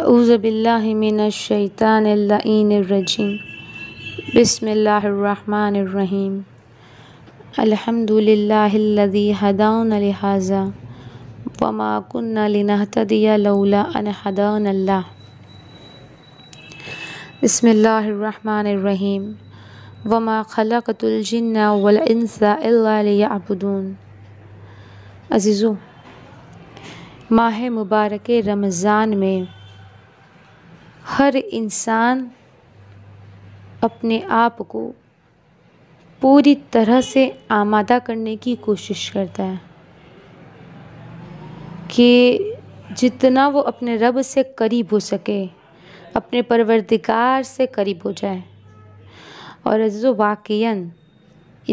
अज़बिल्लाशैतानरजीम बसमीम अलहमदिल्लादी हदाउन लिहाजा वमाकुन्ना लिनहतदिया लौला अन हदाउन अल्लाह बसमीम वमा खलकतुलजन्ना वलसा अबून अज़ीज़ो माह मुबारक रमज़ान में हर इंसान अपने आप को पूरी तरह से आमादा करने की कोशिश करता है कि जितना वो अपने रब से करीब हो सके अपने परवरदिकार से करीब हो जाए और जो वाक़ा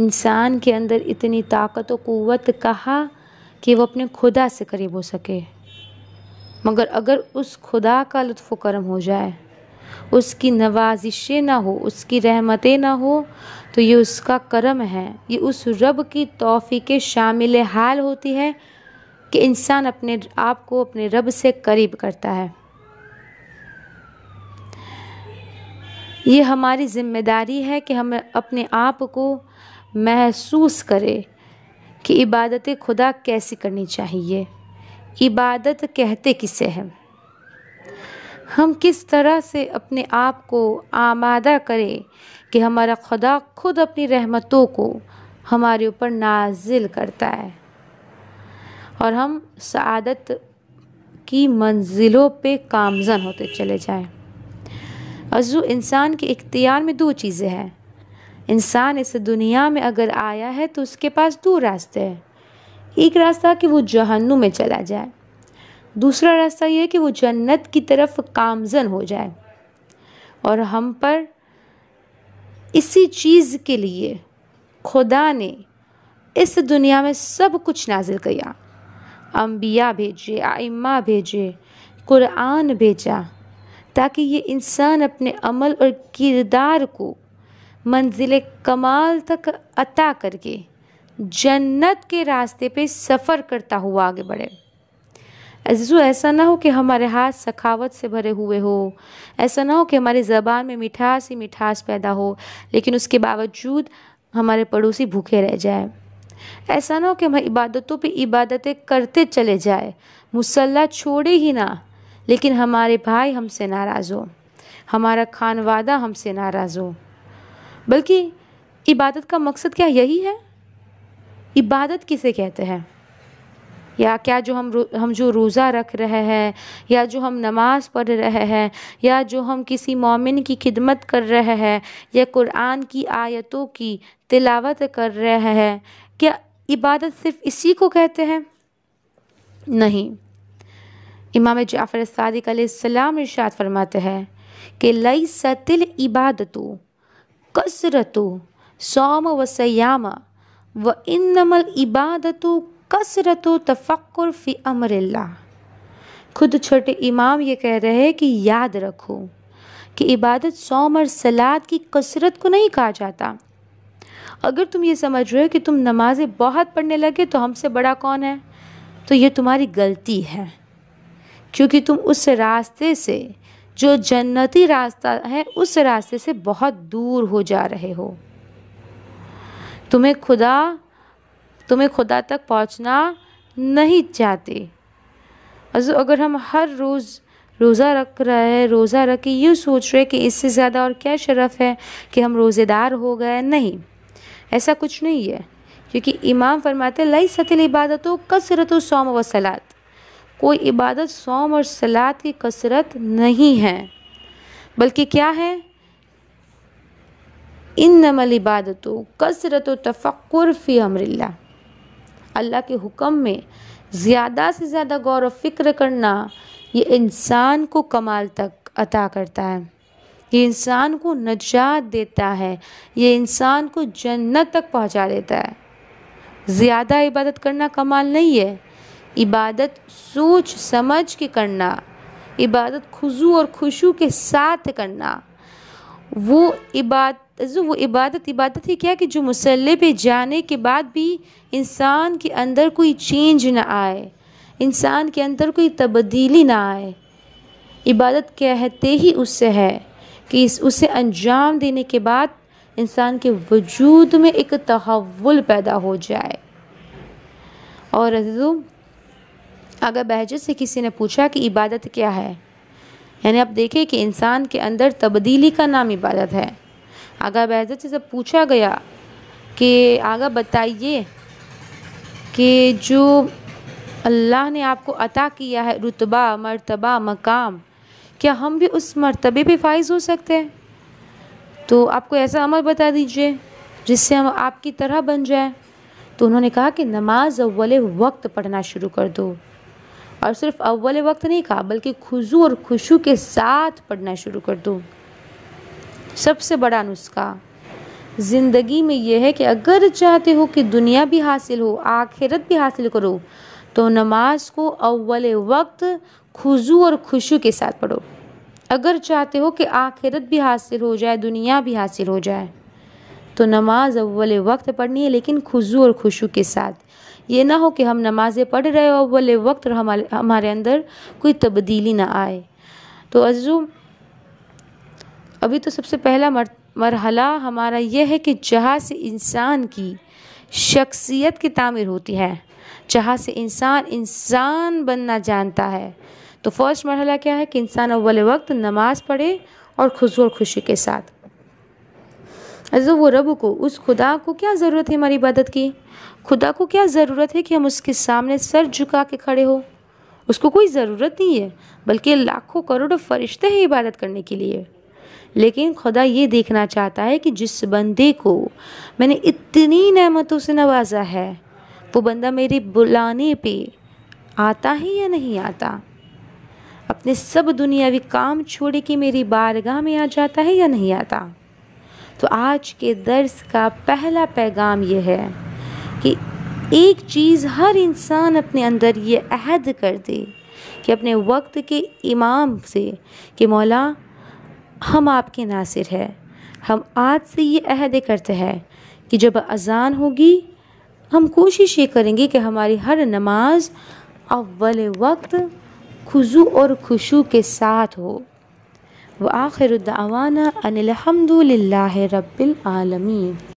इंसान के अंदर इतनी ताकत और क़वत कहा कि वो अपने खुदा से करीब हो सके मगर अगर उस खुदा का लुत्फ़ करम हो जाए उसकी नवाजिशें ना हो उसकी रहमतें ना हो तो ये उसका करम है ये उस रब की तोहफ़ी के शामिल हाल होती है कि इंसान अपने आप को अपने रब से करीब करता है ये हमारी ज़िम्मेदारी है कि हम अपने आप को महसूस करें कि इबादत खुदा कैसी करनी चाहिए इबादत कहते किसे हैं हम किस तरह से अपने आप को आमादा करें कि हमारा खुदा खुद अपनी रहमतों को हमारे ऊपर नाजिल करता है और हम सदत की मंजिलों पे कामजन होते चले जाएं अजू इंसान के इख्तियार में दो चीज़ें हैं इंसान इस दुनिया में अगर आया है तो उसके पास दो रास्ते हैं एक रास्ता कि वो जहन्नुम में चला जाए दूसरा रास्ता है कि वो जन्नत की तरफ कामजन हो जाए और हम पर इसी चीज़ के लिए खुदा ने इस दुनिया में सब कुछ नाजिल किया अम्बिया भेजे आइम्मा भेजे कुरान भेजा ताकि ये इंसान अपने अमल और किरदार को मंजिल कमाल तक अता करके जन्नत के रास्ते पे सफ़र करता हुआ आगे बढ़े जो ऐसा ना हो कि हमारे हाथ सखावत से भरे हुए हो ऐसा ना हो कि हमारी ज़बान में मिठास ही मिठास पैदा हो लेकिन उसके बावजूद हमारे पड़ोसी भूखे रह जाए ऐसा ना हो कि हम इबादतों पे इबादतें करते चले जाए मुसल्ला छोड़े ही ना लेकिन हमारे भाई हमसे नाराज़ हो हमारा खान वादा हमसे नाराज़ हो बल्कि इबादत का मकसद क्या यही है इबादत किसे कहते हैं या क्या जो हम हम जो रोज़ा रख रहे हैं या जो हम नमाज़ पढ़ रहे हैं या जो हम किसी मोमिन की खिदमत कर रहे हैं या कुरान की आयतों की तिलावत कर रहे हैं क्या इबादत सिर्फ इसी को कहते हैं नहीं इमाम जाफ़र सदक सलाम इर्शाद फरमाते हैं कि लई सतिल इबादतु कसरतु सोम व सयामा व इन नमल इबादत कसरत तफ़क्र फ़ी अमरल्ला खुद छोटे इमाम ये कह रहे हैं कि याद रखो कि इबादत सोम और सलाद की कसरत को नहीं कहा जाता अगर तुम ये समझ रहे हो कि तुम नमाज़ें बहुत पढ़ने लगे तो हमसे बड़ा कौन है तो ये तुम्हारी गलती है क्योंकि तुम उस रास्ते से जो जन्नती रास्ता है उस रास्ते से बहुत दूर हो जा रहे हो तुम्हें खुदा तुम्हें खुदा तक पहुंचना नहीं चाहते अगर हम हर रोज़ रोज़ा रख रहे हैं रोज़ा रख के ये सोच रहे कि इससे ज़्यादा और क्या शरफ है कि हम रोज़ेदार हो गए नहीं ऐसा कुछ नहीं है क्योंकि इमाम फरमाते लई सतिल इबादत कसरत सोम व सलात कोई इबादत सोम और सलात की कसरत नहीं है बल्कि क्या है इन नमल इबादत कसरत तफ़क्र फ़ी अमरिल्ला अल्लाह के हुक्म में ज़्यादा से ज़्यादा गौर व फिक्र करना ये इंसान को कमाल तक अता करता है ये इंसान को नजात देता है ये इंसान को जन्नत तक पहुंचा देता है ज़्यादा इबादत करना कमाल नहीं है इबादत सोच समझ के करना इबादत खुजू और खुशू के साथ करना वो इबाद तो वो इबादत इबादत ही क्या कि जो मसल्ले पे जाने के बाद भी इंसान के अंदर कोई चेंज ना आए इंसान के अंदर कोई तब्दीली ना आए इबादत कहते ही उससे है कि इस उसे अंजाम देने के बाद इंसान के वजूद में एक तहवुल पैदा हो जाए और अगर बहजत से किसी ने पूछा कि इबादत क्या है यानी आप देखें कि इंसान के अंदर तब्दीली का नाम इबादत है आगा बैजत से जब पूछा गया कि आगा बताइए कि जो अल्लाह ने आपको अता किया है रुतबा मर्तबा मकाम क्या हम भी उस मरतबे पे फाइज हो सकते हैं तो आपको ऐसा अमल बता दीजिए जिससे हम आपकी तरह बन जाए तो उन्होंने कहा कि नमाज अव्वल वक्त पढ़ना शुरू कर दो और सिर्फ अव्वल वक्त नहीं कहा बल्कि खुजू और खुशू के साथ पढ़ना शुरू कर दो सबसे बड़ा नुस्खा ज़िंदगी में यह है कि अगर चाहते हो कि दुनिया भी हासिल हो आखिरत भी हासिल करो तो नमाज को अव्वल वक्त खुजू और खुशू के साथ पढ़ो अगर चाहते हो कि आखिरत भी हासिल हो जाए दुनिया भी हासिल हो जाए तो नमाज अव्वल वक्त पढ़नी है लेकिन खुजू और खुशू के साथ ये ना हो कि हम नमाज़ें पढ़ रहे हो अव्वल वक्त और हमारे हमारे अंदर कोई तब्दीली ना आए तो अज़ू अभी तो सबसे पहला मर, मरहला हमारा यह है कि जहाँ से इंसान की शख्सियत की तामीर होती है जहाँ से इंसान इंसान बनना जानता है तो फर्स्ट मरहला क्या है कि इंसान अव्वल वक्त नमाज पढ़े और खुशी और खुशी के साथ अजो वो रब को उस खुदा को क्या ज़रूरत है हमारी इबादत की खुदा को क्या ज़रूरत है कि हम उसके सामने सर झुका के खड़े हो उसको कोई ज़रूरत नहीं है बल्कि लाखों करोड़ों फरिश्ते हैं इबादत करने के लिए लेकिन खुदा ये देखना चाहता है कि जिस बंदे को मैंने इतनी नमतों से नवाजा है वो बंदा मेरे बुलाने पे आता है या नहीं आता अपने सब दुनियावी काम छोड़ के मेरी बारगाह में आ जाता है या नहीं आता तो आज के दर्स का पहला पैगाम यह है कि एक चीज़ हर इंसान अपने अंदर ये अहद कर दे कि अपने वक्त के इमाम से कि मौला हम आपके नासिर है हम आज से ये अहद करते हैं कि जब अजान होगी हम कोशिश ये करेंगे कि हमारी हर नमाज अव्वल वक्त खुजू और खुशू के साथ हो व आखिर दावाना अनिलहमदिल्ला रबालमीन